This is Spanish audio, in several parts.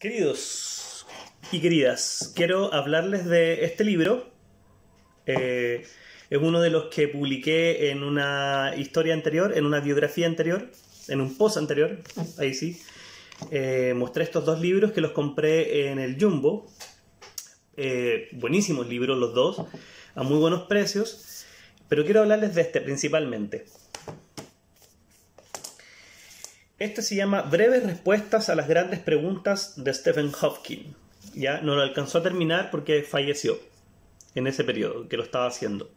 Queridos y queridas, quiero hablarles de este libro. Eh, es uno de los que publiqué en una historia anterior, en una biografía anterior, en un post anterior, ahí sí. Eh, mostré estos dos libros que los compré en el Jumbo. Eh, buenísimos libros los dos, a muy buenos precios. Pero quiero hablarles de este principalmente. Este se llama Breves Respuestas a las Grandes Preguntas de Stephen Hopkins. Ya no lo alcanzó a terminar porque falleció en ese periodo que lo estaba haciendo.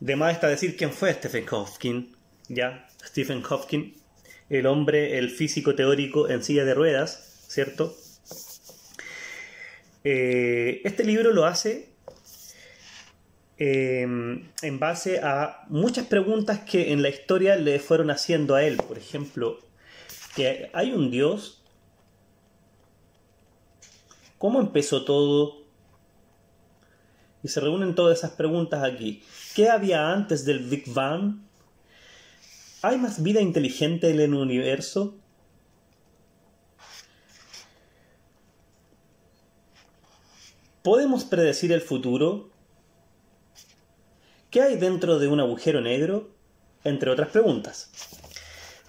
De más está decir quién fue Stephen Hopkins. Ya, Stephen Hopkins, el hombre, el físico teórico en silla de ruedas, ¿cierto? Eh, este libro lo hace Em, en base a muchas preguntas que en la historia le fueron haciendo a él. Por ejemplo, que hay un Dios. ¿Cómo empezó todo? Y se reúnen todas esas preguntas aquí. ¿Qué había antes del Big Bang? ¿Hay más vida inteligente en el universo? ¿Podemos predecir el futuro? ¿Qué hay dentro de un agujero negro? Entre otras preguntas.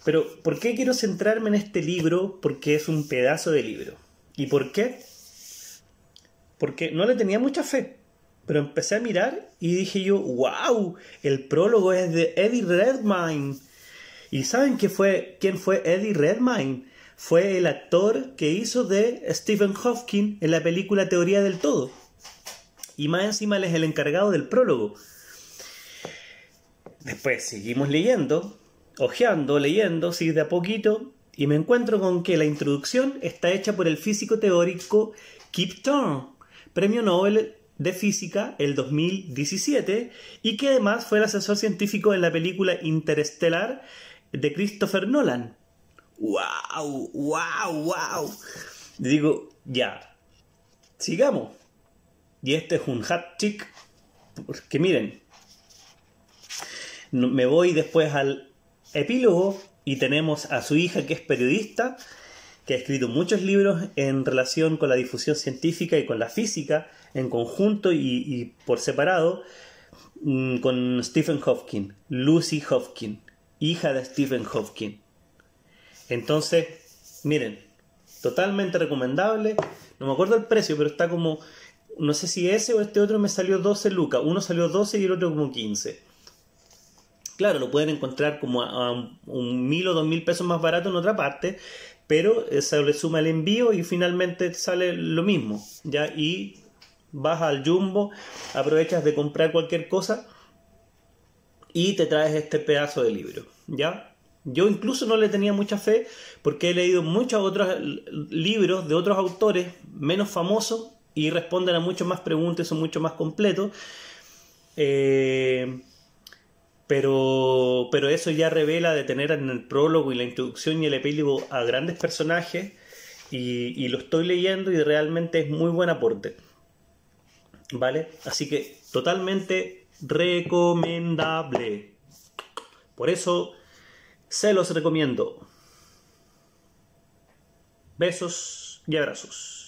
Pero, ¿por qué quiero centrarme en este libro? Porque es un pedazo de libro. ¿Y por qué? Porque no le tenía mucha fe. Pero empecé a mirar y dije yo, wow, el prólogo es de Eddie Redmayne. ¿Y saben qué fue, quién fue Eddie Redmayne? Fue el actor que hizo de Stephen Hawking en la película Teoría del Todo. Y más encima él es el encargado del prólogo. Después seguimos leyendo, hojeando, leyendo, sí, de a poquito, y me encuentro con que la introducción está hecha por el físico teórico Kip Thorne, premio Nobel de Física el 2017, y que además fue el asesor científico en la película Interestelar de Christopher Nolan. ¡Wow! ¡Wow! ¡Wow! Digo, ya. Sigamos. Y este es un hat trick. Porque miren, me voy después al epílogo y tenemos a su hija que es periodista, que ha escrito muchos libros en relación con la difusión científica y con la física en conjunto y, por separado, mm, con Stephen Hopkins, Lucy Hopkins, hija de Stephen Hopkins. Entonces, miren, totalmente recomendable. No me acuerdo el precio, pero está como, no sé si ese o este otro me salió 12 lucas. Uno salió 12 y el otro como 15 claro, lo pueden encontrar como a, un mil o dos mil pesos más barato en otra parte, pero eh, se le suma el envío y finalmente sale lo mismo. ¿ya? Y vas al jumbo, aprovechas de comprar cualquier cosa y te traes este pedazo de libro. ¿ya? Yo incluso no le tenía mucha fe porque he leído muchos otros libros de otros autores menos famosos y responden a muchos más preguntas, son mucho más completos. Eh, pero, eso ya revela de tener en el prólogo y la introducción y el epílogo a grandes personajes y, y lo estoy leyendo y realmente es muy buen aporte. ¿Vale? Así que totalmente recomendable. Por eso se los recomiendo. Besos y abrazos.